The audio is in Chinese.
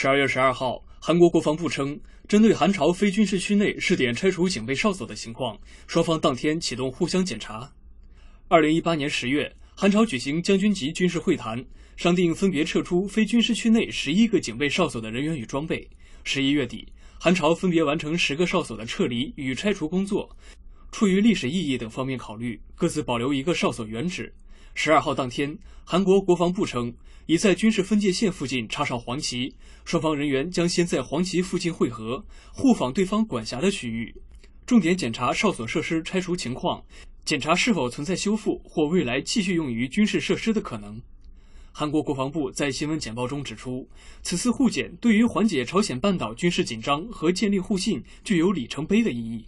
十二月十二号，韩国国防部称，针对韩朝非军事区内试点拆除警备哨所的情况，双方当天启动互相检查。二零一八年十月，韩朝举行将军级军事会谈，商定分别撤出非军事区内十一个警备哨所的人员与装备。十一月底，韩朝分别完成十个哨所的撤离与拆除工作。出于历史意义等方面考虑，各自保留一个哨所原址。十二号当天，韩国国防部称，已在军事分界线附近插上黄旗，双方人员将先在黄旗附近会合，互访对方管辖的区域，重点检查哨所设施拆除情况，检查是否存在修复或未来继续用于军事设施的可能。韩国国防部在新闻简报中指出，此次互检对于缓解朝鲜半岛军事紧张和建立互信具有里程碑的意义。